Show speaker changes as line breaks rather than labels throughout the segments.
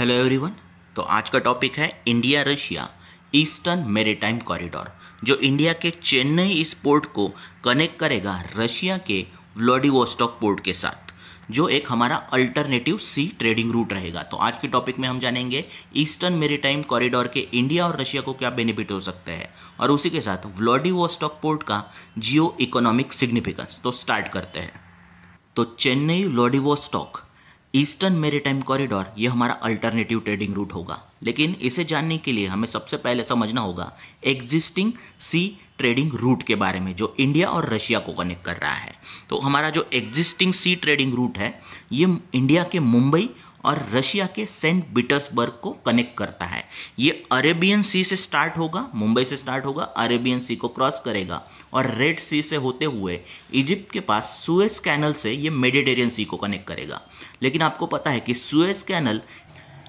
hello everyone तो आज का टॉपिक है India Russia eastern maritime corridor जो इंडिया के चेन्नई इस पोर्ट को कनेक्ट करेगा रशिया के व्लोडिवोस्टॉक पोर्ट के साथ जो एक हमारा अल्टरनेटिव सी ट्रेडिंग रूट रहेगा तो आज के टॉपिक में हम जानेंगे ईस्टर्न मेरीटाइम कॉरिडोर के इंडिया और रशिया को क्या बेनिफिट हो सकता है और उसी के साथ व्लोडिवोस्टॉक पोर्ट का जियो इकोनॉमिक सिग्निफिकेंस तो स्टार्ट करते हैं तो Chennai Vladivostok eastern maritime corridor ये हमारा अल्टरनेटिव ट्रेडिंग रूट होगा लेकिन इसे जानने के लिए हमें सबसे पहले समझना होगा एग्जिस्टिंग सी ट्रेडिंग रूट के बारे में जो इंडिया और रशिया को कनेक्ट कर रहा है तो हमारा जो एग्जिस्टिंग सी ट्रेडिंग रूट है ये इंडिया के मुंबई और रशिया के सेंट पीटर्सबर्ग को कनेक्ट करता है ये अरेबियन सी से स्टार्ट होगा मुंबई से स्टार्ट होगा अरेबियन सी को क्रॉस करेगा और रेड सी से होते हुए इजिप्ट के पास सुएज कैनल से ये मेडिटेरियन सी को कनेक्ट करेगा लेकिन आपको पता है कि सुएज कैनल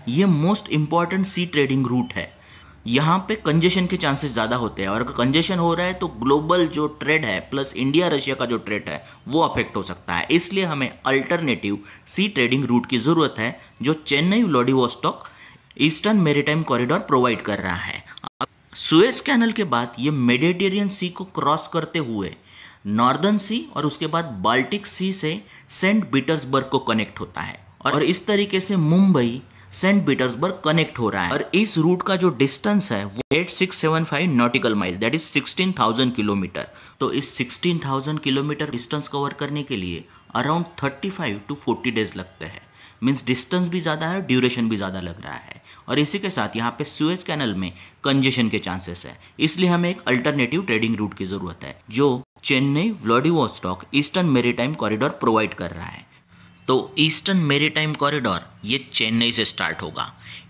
ये most important sea trading route है यहाँ पे कंजेशन के चांसेस ज़्यादा होते हैं और अगर कंजेशन हो रहा है तो ग्लोबल जो ट्रेड है प्लस इंडिया रशिया का जो ट्रेड है वो अफेक्ट हो सकता है इसलिए हमें अल्टरनेटिव सी ट्रेडिंग रूट की ज़रूरत है जो Chennai Vladivostok eastern maritime corridor provide कर रहा है सुएज कैनल के बाद ये मेडिटेरियन सी को क्रॉस करते हुए नॉर्दर्न सी और उसके बाद बाल्टिक सी से सेंट पीटर्सबर्ग को कनेक्ट होता है और इस तरीके से मुंबई सेंट पीटर्सबर्ग कनेक्ट हो रहा है और इस रूट का जो डिस्टेंस है वो eight six seven five nautical mile that is sixteen thousand kilometre तो इस sixteen thousand kilometre distance cover करने के लिए around thirty five to forty days लगते हैं मीन्स डिस्टेंस भी ज़्यादा है और ड्यूरेशन भी ज़्यादा लग रहा है और इसी के साथ यहाँ पे सुएज कैनल में कंजेशन के चांसेस है इसलिए हमें एक अल्टरनेटिव ट्रेडिंग रूट की ज़रूरत है जो Chennai stock eastern maritime corridor provide कर रहा है तो ईस्टर्न मेरीटाइम कॉरिडोर ये चेन्नई से स्टार्ट होगा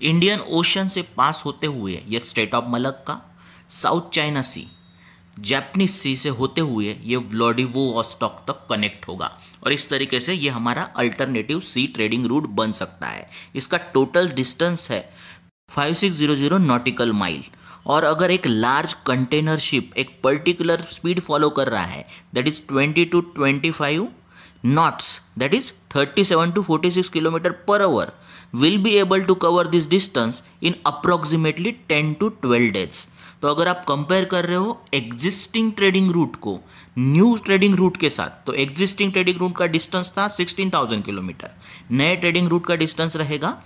इंडियन ओशन से पास होते हुए ये strait of Malacca South China sea Japanese sea से होते हुए ये ऑस्टॉक तक कनेक्ट होगा और इस तरीके से ये हमारा अल्टरनेटिव सी ट्रेडिंग रूट बन सकता है इसका टोटल डिस्टेंस है 5600 नॉटिकल माइल और अगर एक लार्ज कंटेनर शिप एक पर्टिकुलर स्पीड फॉलो कर रहा है that is 20 to 25 knots that is 37 to 46 kilometre per hour will be able to cover this distance in approximately 10 to 12 days तो अगर आप कंपेयर कर रहे हो एग्जिस्टिंग ट्रेडिंग रूट को न्यू ट्रेडिंग रूट के साथ तो एग्जिस्टिंग ट्रेडिंग रूट का डिस्टेंस था 16,000 किलोमीटर नए ट्रेडिंग रूट का डिस्टेंस रहेगा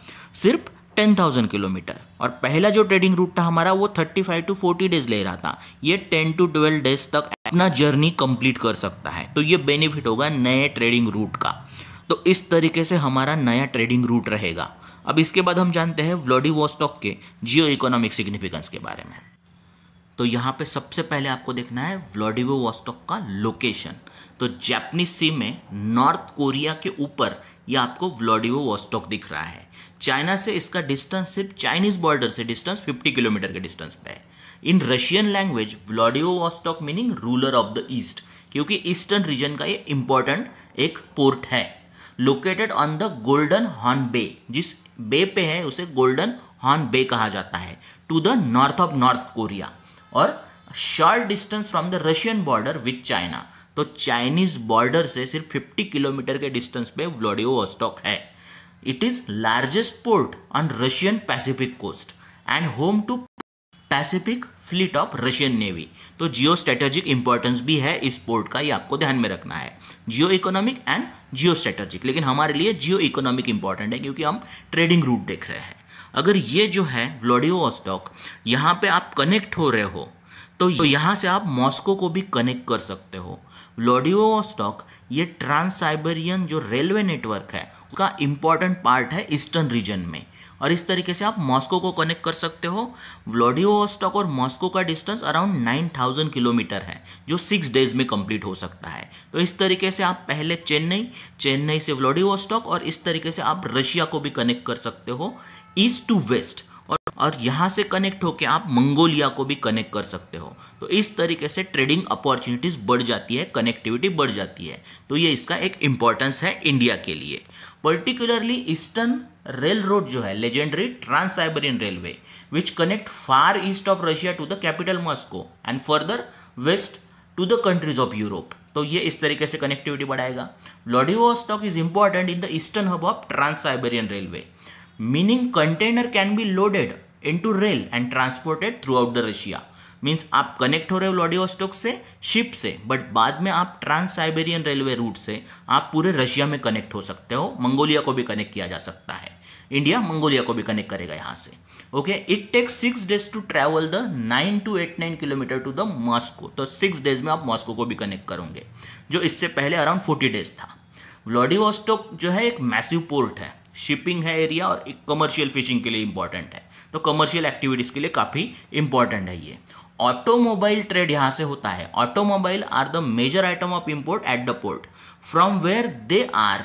सिर्फ 10,000 किलोमीटर और पहला जो ट्रेडिंग रूट था हमारा वो 35 फाइव टू फोर्टी डेज ले रहा था ये 10 टू 12 डेज तक अपना जर्नी कंप्लीट कर सकता है तो ये बेनिफिट होगा नए ट्रेडिंग रूट का तो इस तरीके से हमारा नया ट्रेडिंग रूट रहेगा अब इसके बाद हम जानते हैं व्लाडिवोस्टॉक के जियो इकोनॉमिक सिग्निफिकेंस के बारे में तो यहाँ पे सबसे पहले आपको देखना है वॉस्टॉक का लोकेशन तो जैपनीज सी में नॉर्थ कोरिया के ऊपर ये आपको वॉस्टॉक दिख रहा है चाइना से इसका डिस्टेंस सिर्फ चाइनीज बॉर्डर से डिस्टेंस 50 किलोमीटर के डिस्टेंस पे है in Russian language Vostok meaning ruler of the east क्योंकि ईस्टर्न रीजन का ये इंपॉर्टेंट एक पोर्ट है located on the golden horn bay जिस बे पे है उसे गोल्डन हॉर्न बे कहा जाता है to the north of North Korea और short distance from the Russian border with China तो चाइनीज बॉर्डर से सिर्फ 50 किलोमीटर के डिस्टेंस पे व्लाडियोवॉस्टॉक है It is largest port on Russian Pacific coast and home to Pacific fleet of Russian navy तो geo strategic importance भी है इस पोर्ट का ये आपको ध्यान में रखना है geo economic and geo strategic लेकिन हमारे लिए जियो इकोनॉमिक इंपॉर्टेंट है क्योंकि हम ट्रेडिंग रूट देख रहे हैं अगर ये जो है स्टॉक यहाँ पे आप कनेक्ट हो रहे हो तो यहाँ से आप मॉस्को को भी कनेक्ट कर सकते हो स्टॉक ये ट्रांस साइबेरियन जो रेलवे नेटवर्क है का इम्पॉर्टेंट पार्ट है ईस्टर्न रीजन में और इस तरीके से आप मॉस्को को कनेक्ट कर सकते हो व्लाडियोस्टॉक और मॉस्को का डिस्टेंस अराउंड 9000 किलोमीटर है जो सिक्स डेज में कंप्लीट हो सकता है तो इस तरीके से आप पहले चेन्नई चेन्नई से व्लाडियोस्टॉक और इस तरीके से आप रशिया को भी कनेक्ट कर सकते हो ईस्ट टू वेस्ट और और यहाँ से कनेक्ट होकर आप मंगोलिया को भी कनेक्ट कर सकते हो तो इस तरीके से ट्रेडिंग अपॉर्चुनिटीज़ बढ़ जाती है कनेक्टिविटी बढ़ जाती है तो ये इसका एक इम्पॉर्टेंस है इंडिया के लिए पर्टिकुलरली ईस्टर्न रेल रोड जो है legendary trans Siberian railway which connect far east of Russia to the capital Moscow and further west to the countries of Europe तो ये इस तरीके से कनेक्टिविटी बढ़ाएगा stock is important in the eastern hub of trans Siberian railway meaning container can be loaded into rail and transported throughout the Russia means आप connect हो रहे हो व्लाडिवोस्टोक से शिप से बट बाद में आप ट्रांस साइबेरियन रेलवे रूट से आप पूरे रशिया में कनेक्ट हो सकते हो मंगोलिया को भी कनेक्ट किया जा सकता है इंडिया मंगोलिया को भी कनेक्ट करेगा यहाँ से okay it takes six days to travel the nine two eight nine kilometre to the Moscow तो सिक्स डेज में आप मॉस्को को भी कनेक्ट करोगे जो इससे पहले अराउंड फोर्टी डेज था व्लाडिवोस्टोक जो है एक मैसिव पोर्ट है शिपिंग है एरिया और एक कमर्शियल फिशिंग के लिए इंपॉर्टेंट है तो कमर्शियल एक्टिविटीज़ के लिए काफ़ी इंपॉर्टेंट है ये ऑटोमोबाइल ट्रेड यहाँ से होता है automobile are the major item of import at the port from where they are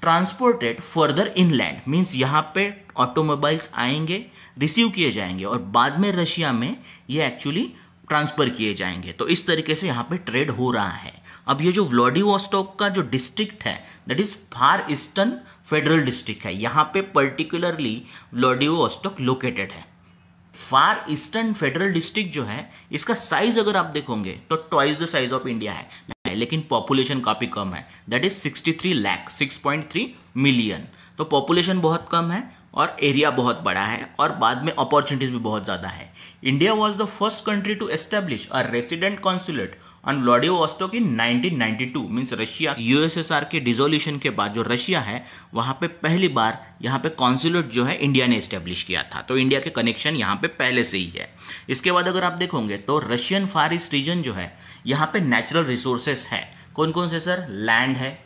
transported further inland means यहाँ पे ऑटोमोबाइल्स आएंगे रिसीव किए जाएंगे और बाद में रशिया में ये एक्चुअली ट्रांसफ़र किए जाएंगे तो इस तरीके से यहाँ पे ट्रेड हो रहा है अब ये जो व्लाडिवोस्टोक का जो डिस्ट्रिक्ट है that is far eastern federal district है यहाँ पे पर्टिकुलरली व्लाडिवोस्टोक लोकेटेड है फार ईस्टर्न फेडरल डिस्ट्रिक्ट जो है इसका साइज अगर आप देखोगे तो twice the size of India है लेकिन पॉपुलेशन काफ़ी कम है दैट इज 63 लाख 6.3 मिलियन तो पॉपुलेशन बहुत कम है और एरिया बहुत बड़ा है और बाद में अपॉर्चुनिटीज़ भी बहुत ज़्यादा है India was the first country to establish a resident consulate and Vladivostok in 1992 means Russia USSR के डिजोल्यूशन के बाद जो रशिया है वहां पे पहली बार यहाँ पे कॉन्सुलेट जो है इंडिया ने स्टेब्लिश किया था तो इंडिया के कनेक्शन यहाँ पे पहले से ही है इसके बाद अगर आप देखोगे तो रशियन फार ईस्ट रीजन जो है यहाँ पे नेचुरल रिसोर्सेस है कौन कौन से सर लैंड है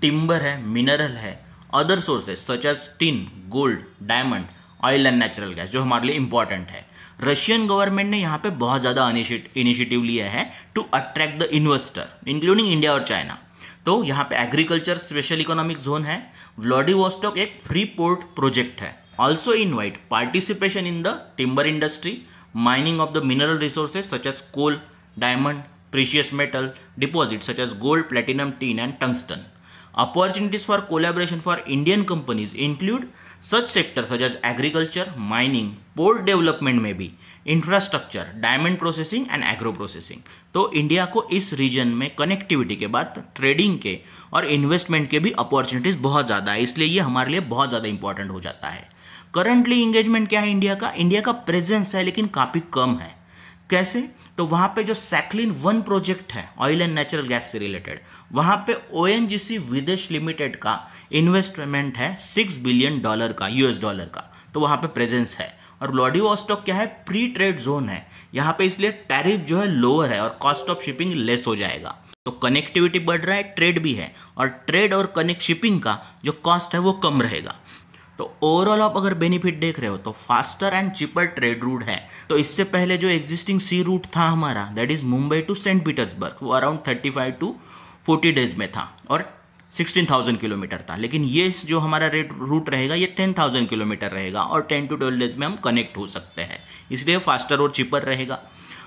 टिम्बर है मिनरल है other sources such as tin gold diamond oil and natural gas जो हमारे लिए इंपॉर्टेंट है रशियन गवर्नमेंट ने यहाँ पे बहुत ज़्यादा इनिशिएटिव लिया है to attract the investor including India और चाइना तो यहाँ पे एग्रीकल्चर स्पेशल इकोनॉमिक जोन है वोस्टोक एक फ्री पोर्ट प्रोजेक्ट है also invite participation in the timber industry mining of the mineral resources such as coal diamond precious metal deposit such as gold platinum tin and tungsten Opportunities for collaboration for Indian companies include such sectors such as agriculture, mining, port development में भी infrastructure diamond processing and agro processing तो India को इस reason में connectivity के बाद trading के और इन्वेस्टमेंट के भी अपॉर्चुनिटीज़ बहुत ज़्यादा है इसलिए ये हमारे लिए बहुत ज़्यादा इंपॉर्टेंट हो जाता है करंटली इंगेजमेंट क्या है इंडिया का इंडिया का प्रेजेंस है लेकिन काफ़ी कम है कैसे तो वहाँ पे जो सैक्लिन वन प्रोजेक्ट है ऑयल एंड नेचुरल गैस से रिलेटेड वहाँ पे ओ विदेश लिमिटेड का इन्वेस्टमेंट है सिक्स बिलियन डॉलर का यूएस डॉलर का तो वहाँ पे प्रेजेंस है और व्लाडिवोस्टॉक क्या है प्री ट्रेड जोन है यहाँ पे इसलिए टैरिफ जो है लोअर है और कॉस्ट ऑफ शिपिंग लेस हो जाएगा तो कनेक्टिविटी बढ़ रहा है ट्रेड भी है और ट्रेड और कनेक्ट शिपिंग का जो कॉस्ट है वो कम रहेगा तो ओवरऑल आप अगर बेनिफिट देख रहे हो तो faster and cheaper trade route है तो इससे पहले जो एग्जिस्टिंग सी रूट था हमारा that is Mumbai to Saint Petersburg वो around thirty five to forty days में था और सिक्सटीन थाउजेंड किलोमीटर था लेकिन ये जो हमारा रेट रूट रहेगा ये टेन थाउजेंड किलोमीटर रहेगा और टेन टू ट्वेल्व डेज में हम कनेक्ट हो सकते हैं इसलिए फास्टर और चीपर रहेगा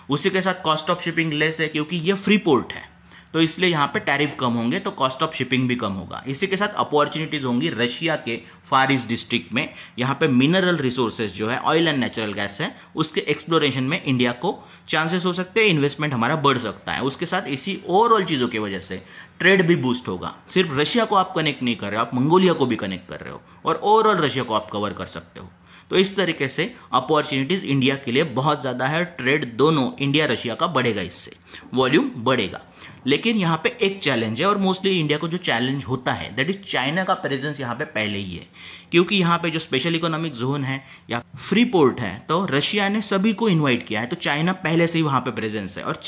उसी के साथ कॉस्ट ऑफ शिपिंग लेस है क्योंकि ये फ्री पोर्ट है तो इसलिए यहाँ पे टैरिफ कम होंगे तो कॉस्ट ऑफ शिपिंग भी कम होगा इसी के साथ अपॉर्चुनिटीज़ होंगी रशिया के फार ईस्ट डिस्ट्रिक्ट में यहाँ पे मिनरल रिसोर्सेज जो है ऑयल एंड नेचुरल गैस है उसके एक्सप्लोरेशन में इंडिया को चांसेस हो सकते हैं इन्वेस्टमेंट हमारा बढ़ सकता है उसके साथ इसी ओवरऑल चीज़ों की वजह से ट्रेड भी बूस्ट होगा सिर्फ रशिया को आप कनेक्ट नहीं कर रहे हो आप मंगोलिया को भी कनेक्ट कर रहे हो और ओवरऑल रशिया को आप कवर कर सकते हो तो इस तरीके से अपॉर्चुनिटीज़ इंडिया के लिए बहुत ज़्यादा है ट्रेड दोनों इंडिया रशिया का बढ़ेगा इससे वॉल्यूम बढ़ेगा लेकिन यहाँ पे एक चैलेंज है और मोस्टली इंडिया को जो चैलेंज होता है दैट इज चाइना का प्रेजेंस यहाँ पे पहले ही है क्योंकि यहाँ पे जो स्पेशल इकोनॉमिक जोन है या फ्री पोर्ट है तो रशिया ने सभी को इन्वाइट किया है तो चाइना पहले से ही वहाँ पे प्रेजेंस है और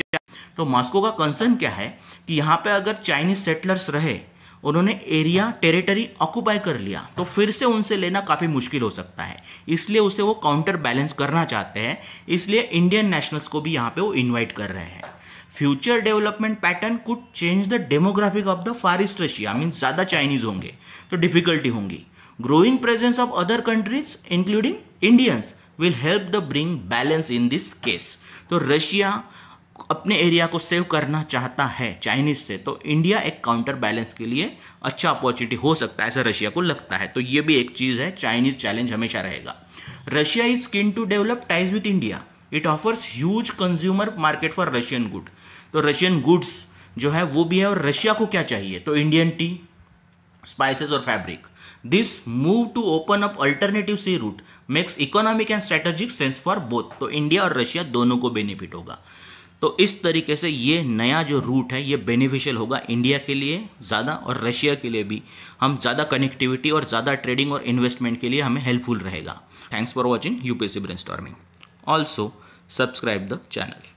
तो मॉस्को का कंसर्न क्या है कि यहाँ पे अगर चाइनीज सेटलर्स रहे उन्होंने एरिया टेरिटरी ऑक्यूपाई कर लिया तो फिर से उनसे लेना काफ़ी मुश्किल हो सकता है इसलिए उसे वो काउंटर बैलेंस करना चाहते हैं इसलिए इंडियन नेशनल्स को भी यहाँ पे वो इन्वाइट कर रहे हैं future development pattern could change the demographic of the far east Russia mean ज़्यादा चाइनीज होंगे तो डिफिकल्टी होंगी growing presence of other countries including Indians will help the bring balance in this case तो Russia अपने area को save करना चाहता है चाइनीज से तो इंडिया एक काउंटर बैलेंस के लिए अच्छा अपॉर्चुनिटी हो सकता है ऐसा रशिया को लगता है तो ये भी एक चीज़ है चाइनीज चैलेंज हमेशा रहेगा Russia is keen to develop ties with India it offers huge consumer market for Russian good तो रशियन गुड्स जो है वो भी है और रशिया को क्या चाहिए तो इंडियन टी स्पाइसेस और fabric this move to open up alternative sea route makes economic and strategic sense for both तो इंडिया और रशिया दोनों को बेनिफिट होगा तो इस तरीके से ये नया जो रूट है ये बेनिफिशियल होगा इंडिया के लिए ज़्यादा और रशिया के लिए भी हम ज़्यादा कनेक्टिविटी और ज़्यादा ट्रेडिंग और इन्वेस्टमेंट के लिए हमें हेल्पफुल रहेगा thanks for watching UPSC brain storming also subscribe the channel